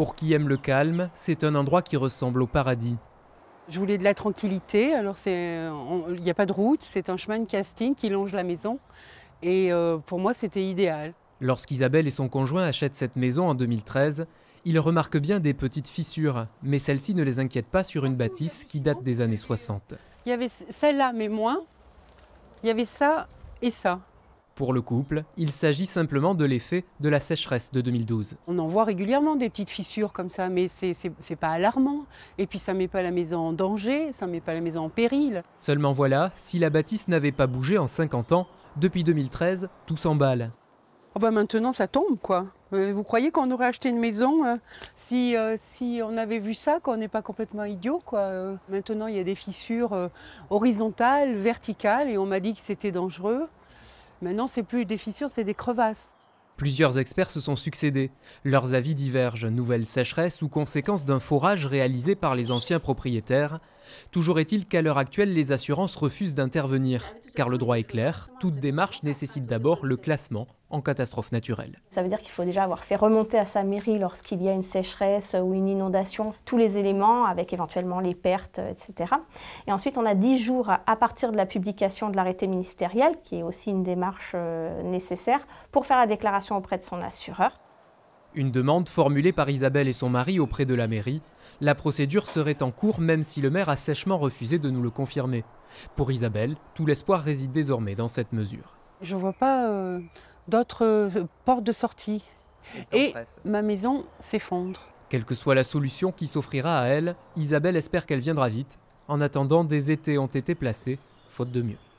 Pour qui aime le calme, c'est un endroit qui ressemble au paradis. Je voulais de la tranquillité, alors il n'y a pas de route, c'est un chemin de casting qui longe la maison. Et euh, pour moi, c'était idéal. Lorsqu'Isabelle et son conjoint achètent cette maison en 2013, ils remarquent bien des petites fissures, mais celles-ci ne les inquiètent pas sur une bâtisse qui date des années 60. Il y avait celle-là, mais moins. Il y avait ça et ça. Pour le couple, il s'agit simplement de l'effet de la sécheresse de 2012. On en voit régulièrement des petites fissures comme ça, mais c'est pas alarmant. Et puis ça ne met pas la maison en danger, ça ne met pas la maison en péril. Seulement voilà, si la bâtisse n'avait pas bougé en 50 ans, depuis 2013, tout s'emballe. Ah bah maintenant, ça tombe, quoi. Euh, vous croyez qu'on aurait acheté une maison euh, si, euh, si on avait vu ça, qu'on n'est pas complètement idiot, quoi. maintenant, il y a des fissures horizontales, verticales, et on m'a dit que c'était dangereux. Maintenant, c'est plus des fissures, c'est des crevasses. Plusieurs experts se sont succédés. Leurs avis divergent. Nouvelle sécheresse ou conséquence d'un forage réalisé par les anciens propriétaires, Toujours est-il qu'à l'heure actuelle, les assurances refusent d'intervenir, ah car le droit est clair, toute démarche nécessite d'abord le classement en catastrophe naturelle. Ça veut dire qu'il faut déjà avoir fait remonter à sa mairie lorsqu'il y a une sécheresse ou une inondation tous les éléments avec éventuellement les pertes, etc. Et ensuite, on a 10 jours à partir de la publication de l'arrêté ministériel, qui est aussi une démarche euh, nécessaire, pour faire la déclaration auprès de son assureur. Une demande formulée par Isabelle et son mari auprès de la mairie la procédure serait en cours même si le maire a sèchement refusé de nous le confirmer. Pour Isabelle, tout l'espoir réside désormais dans cette mesure. Je ne vois pas euh, d'autres euh, portes de sortie. Et ma maison s'effondre. Quelle que soit la solution qui s'offrira à elle, Isabelle espère qu'elle viendra vite. En attendant, des étés ont été placés, faute de mieux.